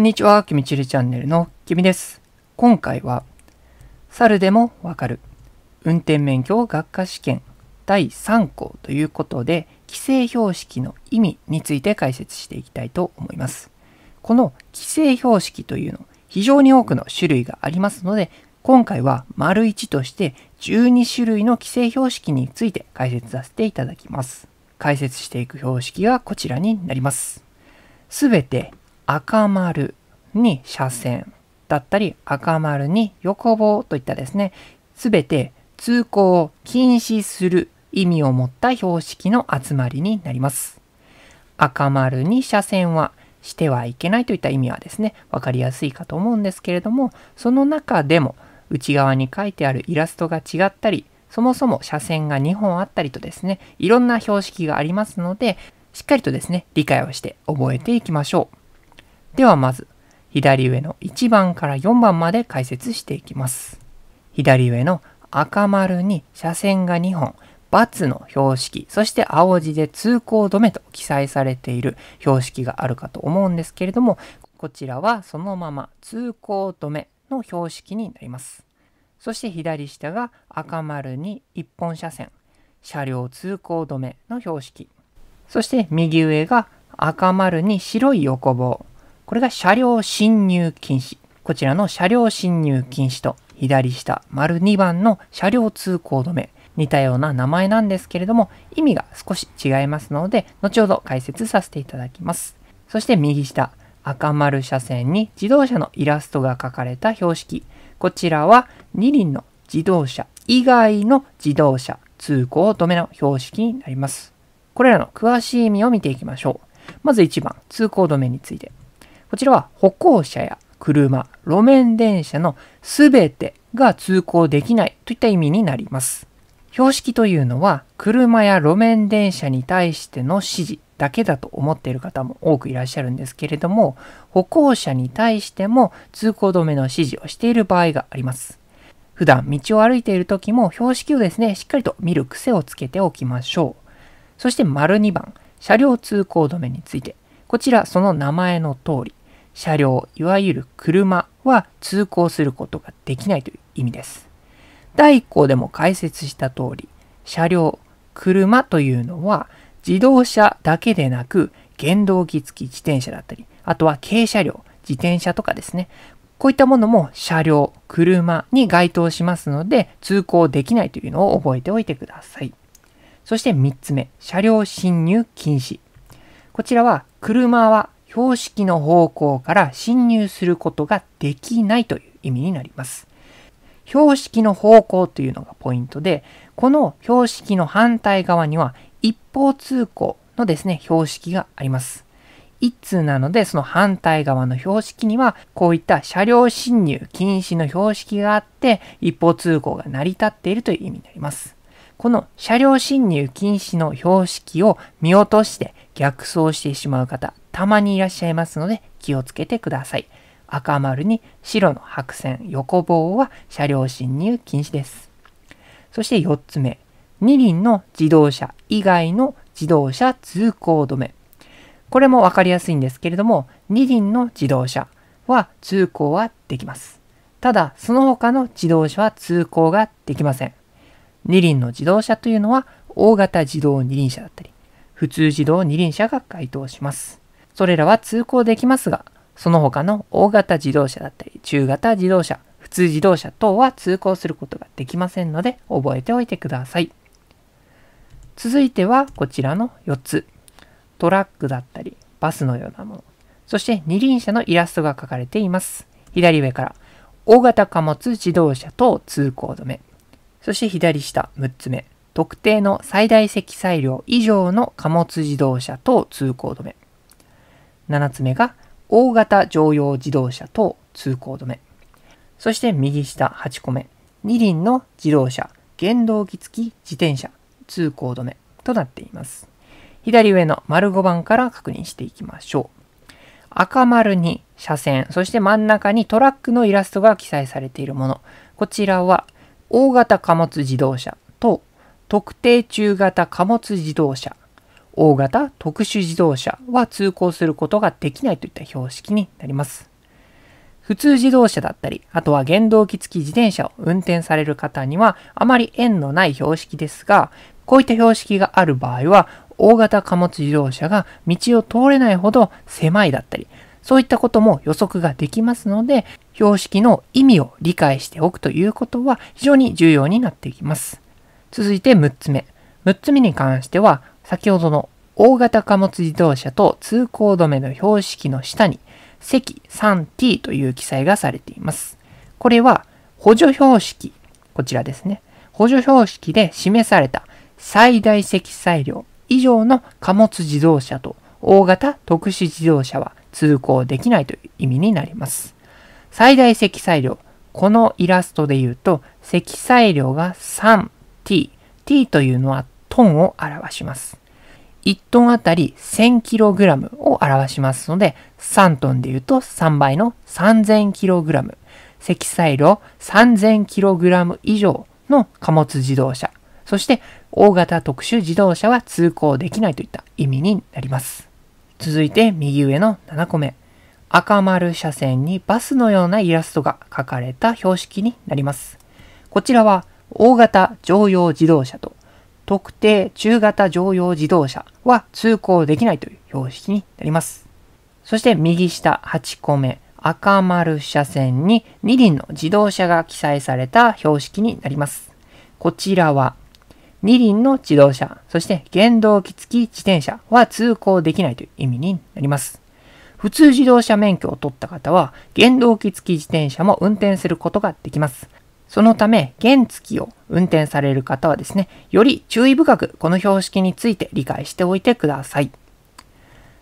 こんにちは、きみちりチャンネルのきみです。今回は、猿でもわかる運転免許学科試験第3項ということで、規制標識の意味について解説していきたいと思います。この規制標識というの、非常に多くの種類がありますので、今回は丸1として12種類の規制標識について解説させていただきます。解説していく標識がこちらになります。すべて赤丸、に斜線だったり赤丸に横棒といったですね、全て通行を禁止する意味を持った標識の集まりになります。赤丸に斜線はしてはいけないといった意味はですね、分かりやすいかと思うんですけれども、その中でも内側に書いてあるイラストが違ったり、そもそも斜線が2本あったりとですね、いろんな標識がありますので、しっかりとですね、理解をして覚えていきましょう。ではまず、左上の1番から4番まで解説していきます。左上の赤丸に車線が2本、×の標識、そして青字で通行止めと記載されている標識があるかと思うんですけれども、こちらはそのまま通行止めの標識になります。そして左下が赤丸に1本車線、車両通行止めの標識。そして右上が赤丸に白い横棒、これが車両進入禁止。こちらの車両進入禁止と、左下、丸2番の車両通行止め。似たような名前なんですけれども、意味が少し違いますので、後ほど解説させていただきます。そして右下、赤丸車線に自動車のイラストが書かれた標識。こちらは二輪の自動車以外の自動車通行止めの標識になります。これらの詳しい意味を見ていきましょう。まず1番、通行止めについて。こちらは歩行者や車、路面電車のすべてが通行できないといった意味になります。標識というのは車や路面電車に対しての指示だけだと思っている方も多くいらっしゃるんですけれども歩行者に対しても通行止めの指示をしている場合があります。普段道を歩いている時も標識をですねしっかりと見る癖をつけておきましょう。そして丸2番車両通行止めについてこちらその名前の通り車両、いわゆる車は通行することができないという意味です。第1項でも解説した通り、車両、車というのは自動車だけでなく原動機付き自転車だったり、あとは軽車両、自転車とかですね。こういったものも車両、車に該当しますので通行できないというのを覚えておいてください。そして3つ目、車両侵入禁止。こちらは車は標識の方向から侵入することができないという意味になります。標識の方向というのがポイントで、この標識の反対側には一方通行のですね、標識があります。一通なので、その反対側の標識には、こういった車両進入禁止の標識があって、一方通行が成り立っているという意味になります。この車両進入禁止の標識を見落として逆走してしまう方、たまにいらっしゃいますので気をつけてください。赤丸に白の白線横棒は車両進入禁止です。そして4つ目、2輪の自動車以外の自動車通行止め。これも分かりやすいんですけれども、2輪の自動車は通行はできます。ただ、その他の自動車は通行ができません。二輪の自動車というのは大型自動二輪車だったり、普通自動二輪車が該当します。それらは通行できますが、その他の大型自動車だったり、中型自動車、普通自動車等は通行することができませんので、覚えておいてください。続いてはこちらの4つ。トラックだったり、バスのようなもの。そして二輪車のイラストが書かれています。左上から、大型貨物自動車等通行止め。そして左下6つ目、特定の最大積載量以上の貨物自動車等通行止め。7つ目が大型乗用自動車等通行止め。そして右下8個目、2輪の自動車、原動機付き自転車通行止めとなっています。左上の丸5番から確認していきましょう。赤丸に車線、そして真ん中にトラックのイラストが記載されているもの。こちらは大型貨物自動車と特定中型貨物自動車、大型特殊自動車は通行することができないといった標識になります。普通自動車だったり、あとは原動機付き自転車を運転される方にはあまり縁のない標識ですが、こういった標識がある場合は、大型貨物自動車が道を通れないほど狭いだったり、そういったことも予測ができますので、標識の意味を理解しておくということは非常に重要になってきます。続いて6つ目。6つ目に関しては、先ほどの大型貨物自動車と通行止めの標識の下に、積 3T という記載がされています。これは補助標識、こちらですね。補助標識で示された最大積載量以上の貨物自動車と大型特殊自動車は通行できないという意味になります。最大積載量。このイラストで言うと、積載量が 3t。t というのはトンを表します。1トンあたり 1000kg を表しますので、3トンで言うと3倍の 3000kg。積載量 3000kg 以上の貨物自動車。そして、大型特殊自動車は通行できないといった意味になります。続いて右上の7個目。赤丸車線にバスのようなイラストが書かれた標識になります。こちらは大型乗用自動車と特定中型乗用自動車は通行できないという標識になります。そして右下8個目、赤丸車線に2輪の自動車が記載された標識になります。こちらは二輪の自動車、そして原動機付き自転車は通行できないという意味になります。普通自動車免許を取った方は、原動機付き自転車も運転することができます。そのため、原付きを運転される方はですね、より注意深くこの標識について理解しておいてください。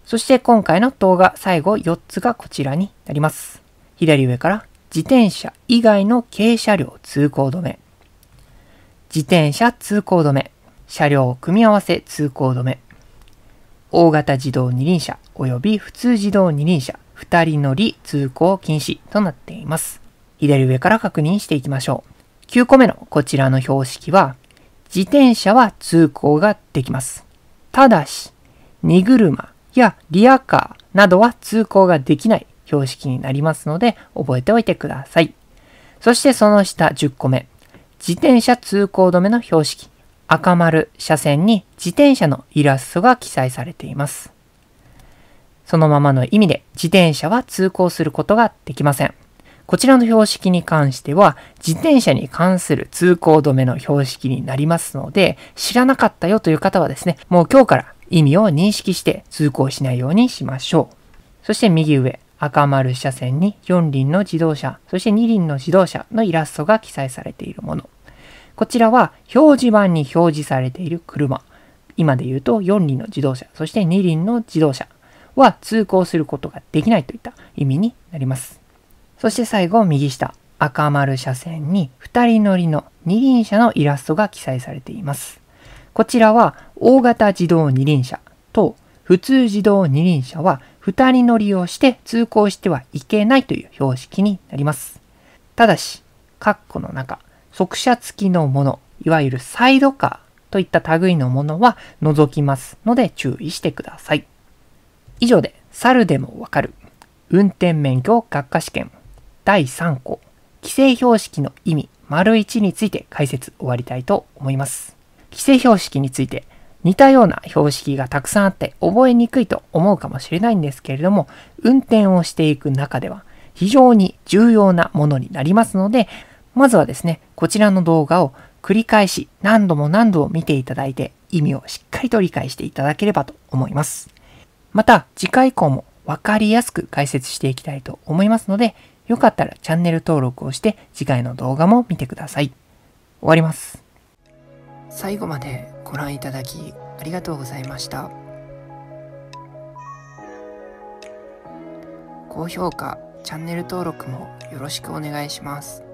そして今回の動画最後4つがこちらになります。左上から自転車以外の軽車両通行止め。自転車通行止め、車両組み合わせ通行止め、大型自動二輪車及び普通自動二輪車2人乗り通行禁止となっています。左上から確認していきましょう。9個目のこちらの標識は、自転車は通行ができます。ただし、荷車やリアカーなどは通行ができない標識になりますので、覚えておいてください。そしてその下10個目。自転車通行止めの標識、赤丸車線に自転車のイラストが記載されています。そのままの意味で自転車は通行することができません。こちらの標識に関しては自転車に関する通行止めの標識になりますので知らなかったよという方はですね、もう今日から意味を認識して通行しないようにしましょう。そして右上、赤丸車線に4輪の自動車、そして2輪の自動車のイラストが記載されているもの。こちらは表示板に表示されている車。今で言うと4輪の自動車、そして2輪の自動車は通行することができないといった意味になります。そして最後、右下。赤丸車線に2人乗りの二輪車のイラストが記載されています。こちらは大型自動二輪車と普通自動二輪車は2人乗りをして通行してはいけないという標識になります。ただし、括弧の中、速車付きのもの、いわゆるサイドカーといった類のものは除きますので注意してください。以上で、猿でもわかる、運転免許学科試験第3項、規制標識の意味、丸1について解説終わりたいと思います。規制標識について似たような標識がたくさんあって覚えにくいと思うかもしれないんですけれども、運転をしていく中では非常に重要なものになりますので、まずはですね、こちらの動画を繰り返し何度も何度も見ていただいて意味をしっかりと理解していただければと思います。また次回以降もわかりやすく解説していきたいと思いますので、よかったらチャンネル登録をして次回の動画も見てください。終わります。最後までご覧いただきありがとうございました高評価チャンネル登録もよろしくお願いします